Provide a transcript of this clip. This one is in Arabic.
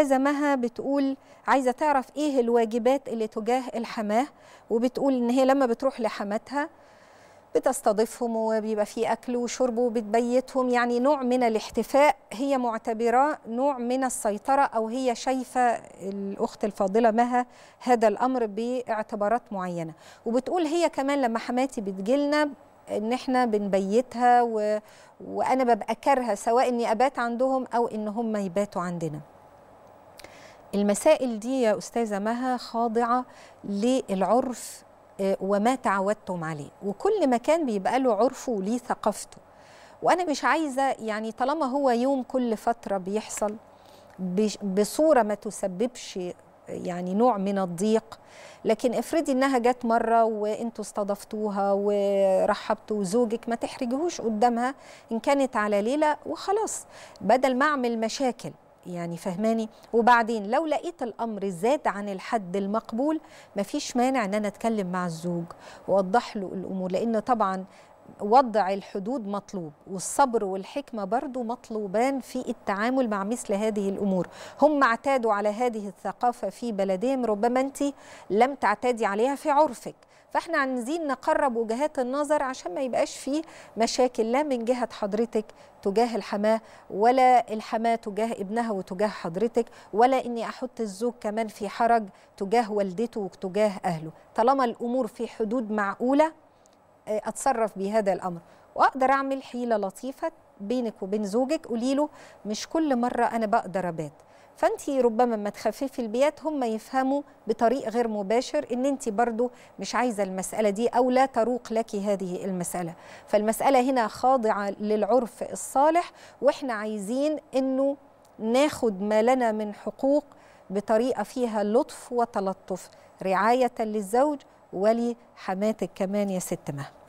مها بتقول عايزه تعرف ايه الواجبات اللي تجاه الحماه وبتقول ان هي لما بتروح لحماتها بتستضيفهم وبيبقى في اكل وشرب وبتبيتهم يعني نوع من الاحتفاء هي معتبراه نوع من السيطره او هي شايفه الاخت الفاضله مها هذا الامر باعتبارات معينه وبتقول هي كمان لما حماتي بتجيلنا ان احنا بنبيتها و... وانا ببقى كارهه سواء اني ابات عندهم او ان هم يباتوا عندنا المسائل دي يا أستاذة مها خاضعة للعرف آه، وما تعودتم عليه وكل مكان بيبقى له عرفه وليه ثقافته وأنا مش عايزة يعني طالما هو يوم كل فترة بيحصل بصورة ما تسببش يعني نوع من الضيق لكن افرضي انها جت مره وانتوا استضفتوها ورحبتوا زوجك ما تحرجهوش قدامها ان كانت على ليله وخلاص بدل ما اعمل مشاكل يعني فهماني وبعدين لو لقيت الامر زاد عن الحد المقبول مفيش مانع ان انا اتكلم مع الزوج واوضح له الامور لان طبعا وضع الحدود مطلوب والصبر والحكمة برضو مطلوبان في التعامل مع مثل هذه الأمور هم اعتادوا على هذه الثقافة في بلدهم ربما أنت لم تعتادي عليها في عرفك فاحنا عايزين نقرب وجهات النظر عشان ما يبقاش فيه مشاكل لا من جهه حضرتك تجاه الحماه ولا الحماه تجاه ابنها وتجاه حضرتك ولا اني احط الزوج كمان في حرج تجاه والدته وتجاه اهله طالما الامور في حدود معقوله اتصرف بهذا الامر واقدر اعمل حيله لطيفه بينك وبين زوجك قولي له مش كل مره انا بقدر ابات فانت ربما ما تخففي البيات هم يفهموا بطريق غير مباشر ان انت برضو مش عايزه المساله دي او لا تروق لك هذه المساله فالمساله هنا خاضعه للعرف الصالح واحنا عايزين انه ناخد ما لنا من حقوق بطريقه فيها لطف وتلطف رعايه للزوج ولحماتك كمان يا ست مها